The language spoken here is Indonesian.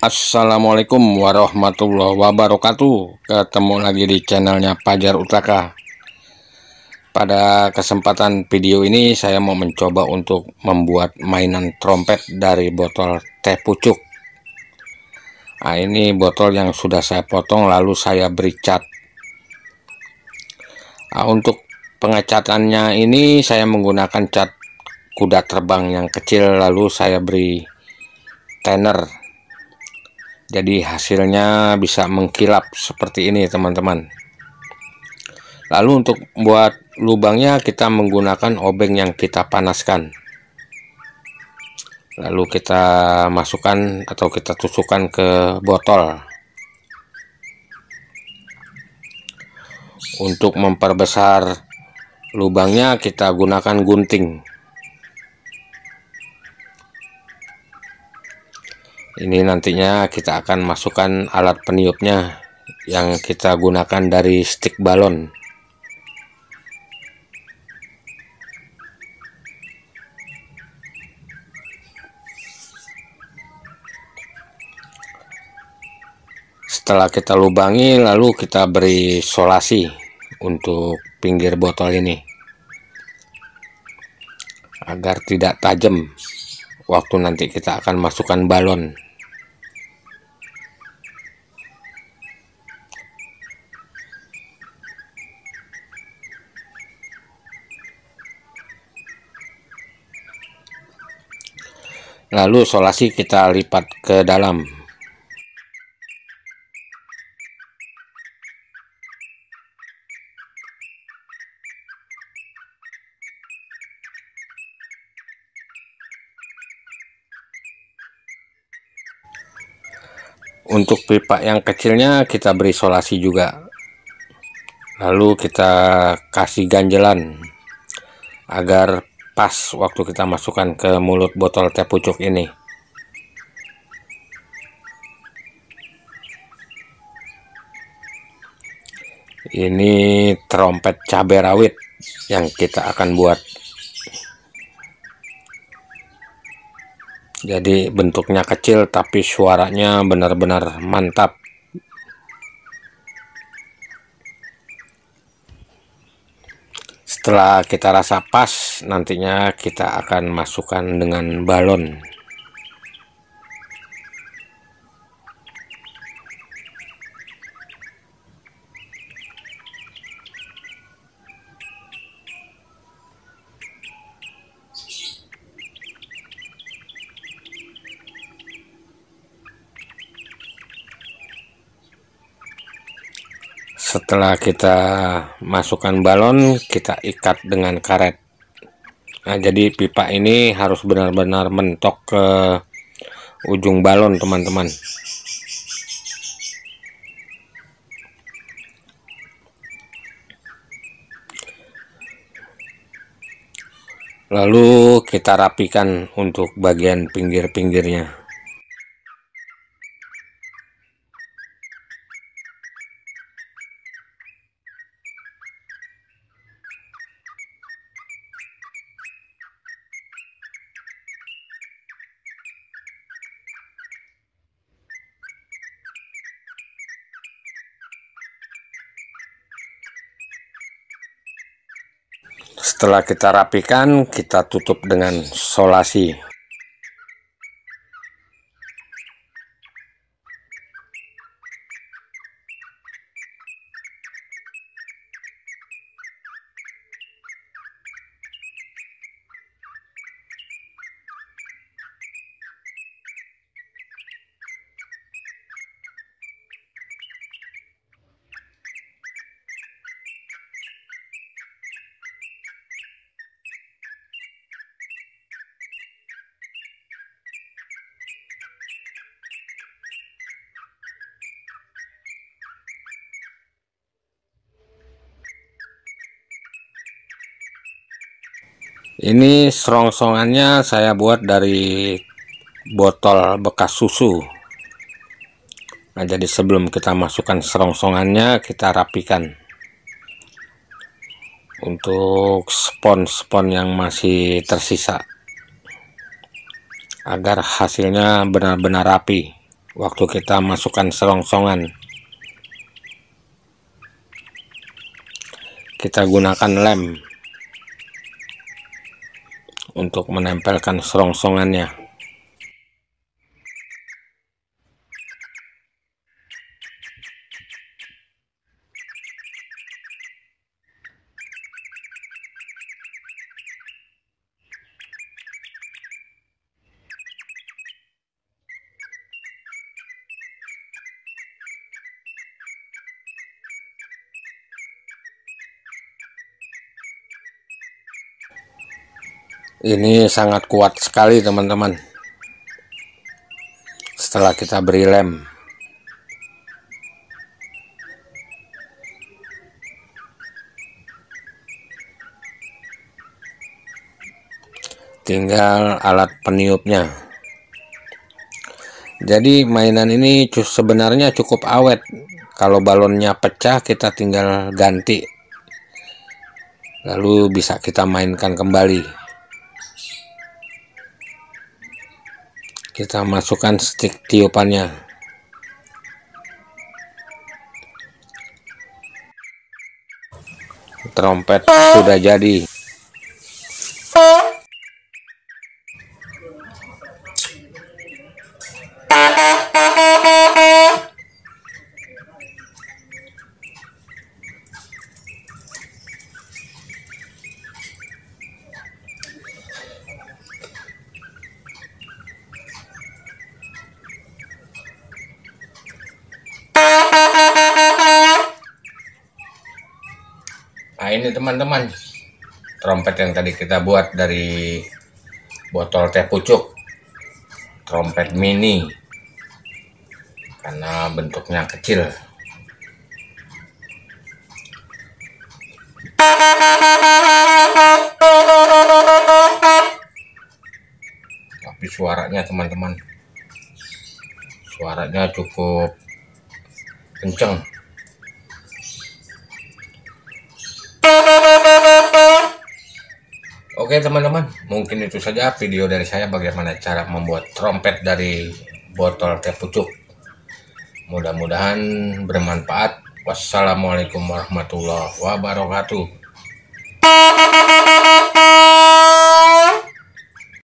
Assalamualaikum warahmatullahi wabarakatuh Ketemu lagi di channelnya Pajar Utaka Pada kesempatan video ini saya mau mencoba untuk membuat mainan trompet dari botol teh pucuk Nah ini botol yang sudah saya potong lalu saya beri cat nah, Untuk pengecatannya ini saya menggunakan cat kuda terbang yang kecil lalu saya beri tenor jadi hasilnya bisa mengkilap seperti ini teman-teman lalu untuk buat lubangnya kita menggunakan obeng yang kita panaskan lalu kita masukkan atau kita tusukkan ke botol untuk memperbesar lubangnya kita gunakan gunting ini nantinya kita akan masukkan alat peniupnya yang kita gunakan dari stick balon setelah kita lubangi lalu kita beri solasi untuk pinggir botol ini agar tidak tajam waktu nanti kita akan masukkan balon Lalu solasi kita lipat ke dalam. Untuk pipa yang kecilnya kita beri solasi juga. Lalu kita kasih ganjelan agar pas waktu kita masukkan ke mulut botol teh pucuk ini ini trompet cabai rawit yang kita akan buat jadi bentuknya kecil tapi suaranya benar-benar mantap setelah kita rasa pas nantinya kita akan masukkan dengan balon setelah kita masukkan balon kita ikat dengan karet nah jadi pipa ini harus benar-benar mentok ke ujung balon teman-teman lalu kita rapikan untuk bagian pinggir-pinggirnya Setelah kita rapikan, kita tutup dengan solasi. ini serongsongannya saya buat dari botol bekas susu nah jadi sebelum kita masukkan serongsongannya kita rapikan untuk spon-spon yang masih tersisa agar hasilnya benar-benar rapi waktu kita masukkan serongsongan kita gunakan lem untuk menempelkan serongsongannya ini sangat kuat sekali teman-teman setelah kita beri lem tinggal alat peniupnya jadi mainan ini sebenarnya cukup awet kalau balonnya pecah kita tinggal ganti lalu bisa kita mainkan kembali kita masukkan stick tiupannya trompet sudah jadi Nah ini teman-teman trompet yang tadi kita buat dari botol teh pucuk trompet mini karena bentuknya kecil tapi suaranya teman-teman suaranya cukup kenceng Oke teman-teman, mungkin itu saja video dari saya bagaimana cara membuat trompet dari botol teh pucuk. Mudah-mudahan bermanfaat. Wassalamualaikum warahmatullahi wabarakatuh.